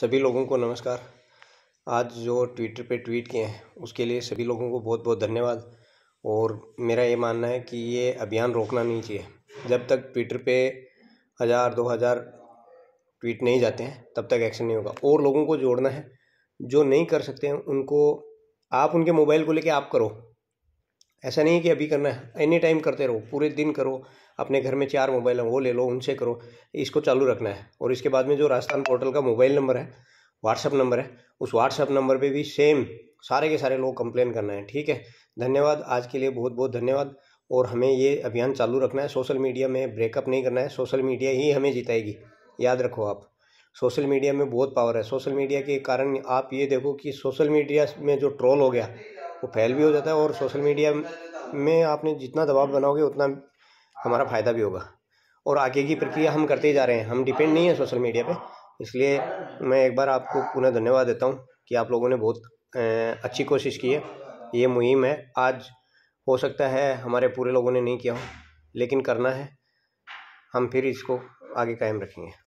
सभी लोगों को नमस्कार आज जो ट्विटर पे ट्वीट किए हैं उसके लिए सभी लोगों को बहुत बहुत धन्यवाद और मेरा ये मानना है कि ये अभियान रोकना नहीं चाहिए जब तक ट्विटर पे हज़ार दो हज़ार ट्वीट नहीं जाते हैं तब तक एक्शन नहीं होगा और लोगों को जोड़ना है जो नहीं कर सकते हैं उनको आप उनके मोबाइल को लेके आप करो ऐसा नहीं कि अभी करना है एनी टाइम करते रहो पूरे दिन करो अपने घर में चार मोबाइल हैं वो ले लो उनसे करो इसको चालू रखना है और इसके बाद में जो राजस्थान पोर्टल का मोबाइल नंबर है व्हाट्सअप नंबर है उस व्हाट्सअप नंबर पे भी सेम सारे के सारे लोग कंप्लेन करना है ठीक है धन्यवाद आज के लिए बहुत बहुत धन्यवाद और हमें ये अभियान चालू रखना है सोशल मीडिया में ब्रेकअप नहीं करना है सोशल मीडिया ही हमें जिताएगी याद रखो आप सोशल मीडिया में बहुत पावर है सोशल मीडिया के कारण आप ये देखो कि सोशल मीडिया में जो ट्रोल हो गया वो फैल भी हो जाता है और सोशल मीडिया में आपने जितना दबाव बनाओगे उतना हमारा फ़ायदा भी होगा और आगे की प्रक्रिया हम करते ही जा रहे हैं हम डिपेंड नहीं है सोशल मीडिया पे इसलिए मैं एक बार आपको पुनः धन्यवाद देता हूँ कि आप लोगों ने बहुत अच्छी कोशिश की है ये मुहिम है आज हो सकता है हमारे पूरे लोगों ने नहीं किया हो लेकिन करना है हम फिर इसको आगे कायम रखेंगे